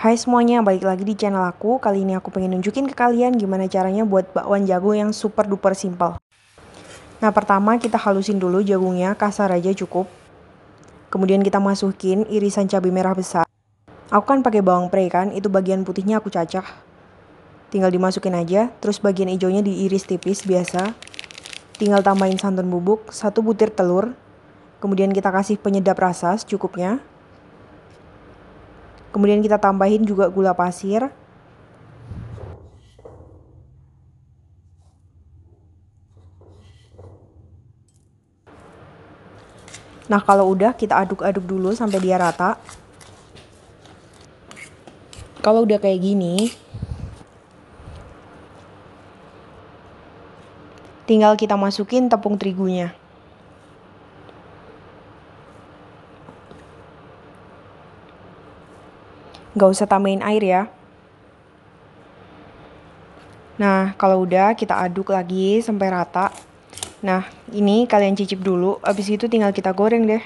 Hai semuanya, balik lagi di channel aku. Kali ini aku pengen nunjukin ke kalian gimana caranya buat bakwan jagung yang super duper simple. Nah, pertama kita halusin dulu jagungnya, kasar aja cukup. Kemudian kita masukin irisan cabai merah besar. Aku kan pakai bawang pre kan, itu bagian putihnya aku cacah. Tinggal dimasukin aja, terus bagian hijaunya diiris tipis biasa. Tinggal tambahin santan bubuk, satu butir telur. Kemudian kita kasih penyedap rasa secukupnya Kemudian kita tambahin juga gula pasir. Nah, kalau udah kita aduk-aduk dulu sampai dia rata. Kalau udah kayak gini, tinggal kita masukin tepung terigunya. nggak usah tambahin air ya. Nah, kalau udah kita aduk lagi sampai rata. Nah, ini kalian cicip dulu, abis itu tinggal kita goreng deh.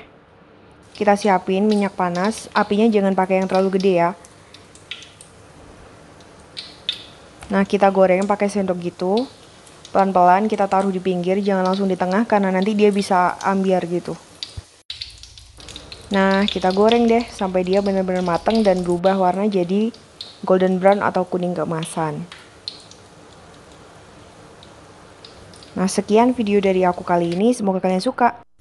Kita siapin minyak panas, apinya jangan pakai yang terlalu gede ya. Nah, kita goreng pakai sendok gitu. Pelan-pelan kita taruh di pinggir, jangan langsung di tengah karena nanti dia bisa ambiar gitu. Nah, kita goreng deh sampai dia benar-benar matang dan berubah warna jadi golden brown atau kuning keemasan. Nah, sekian video dari aku kali ini. Semoga kalian suka.